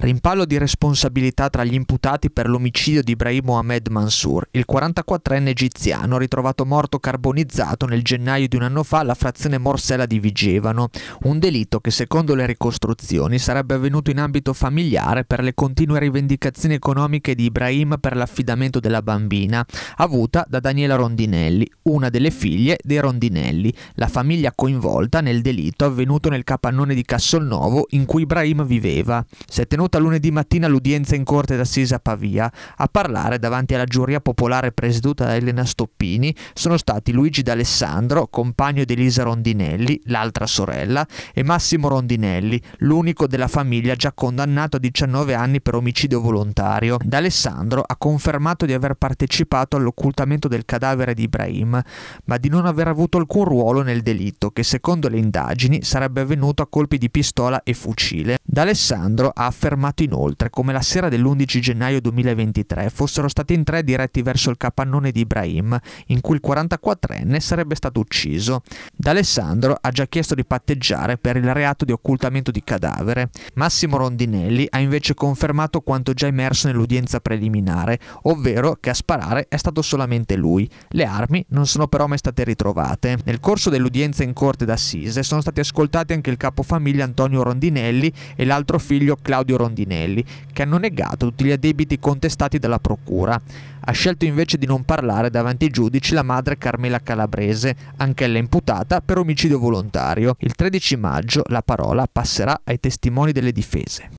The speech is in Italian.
Rimpallo di responsabilità tra gli imputati per l'omicidio di Ibrahim Mohamed Mansour, il 44enne egiziano ritrovato morto carbonizzato nel gennaio di un anno fa alla frazione Morsella di Vigevano, un delitto che secondo le ricostruzioni sarebbe avvenuto in ambito familiare per le continue rivendicazioni economiche di Ibrahim per l'affidamento della bambina, avuta da Daniela Rondinelli, una delle figlie dei Rondinelli, la famiglia coinvolta nel delitto avvenuto nel capannone di Cassolnovo in cui Ibrahim viveva. Si è tenuto tenuta lunedì mattina l'udienza in corte d'assise a Pavia. A parlare davanti alla giuria popolare presieduta da Elena Stoppini sono stati Luigi D'Alessandro, compagno di Elisa Rondinelli, l'altra sorella, e Massimo Rondinelli, l'unico della famiglia già condannato a 19 anni per omicidio volontario. D'Alessandro ha confermato di aver partecipato all'occultamento del cadavere di Ibrahim, ma di non aver avuto alcun ruolo nel delitto, che secondo le indagini sarebbe avvenuto a colpi di pistola e fucile. D'Alessandro ha affermato affermato inoltre come la sera dell'11 gennaio 2023 fossero stati in tre diretti verso il capannone di Ibrahim, in cui il 44enne sarebbe stato ucciso. D'Alessandro ha già chiesto di patteggiare per il reato di occultamento di cadavere. Massimo Rondinelli ha invece confermato quanto già emerso nell'udienza preliminare, ovvero che a sparare è stato solamente lui. Le armi non sono però mai state ritrovate. Nel corso dell'udienza in corte d'assise sono stati ascoltati anche il capofamiglia Antonio Rondinelli e l'altro figlio Claudio Rondinelli Rondinelli, che hanno negato tutti gli addebiti contestati dalla Procura. Ha scelto invece di non parlare davanti ai giudici la madre Carmela Calabrese, anch'ella imputata per omicidio volontario. Il 13 maggio la parola passerà ai testimoni delle difese.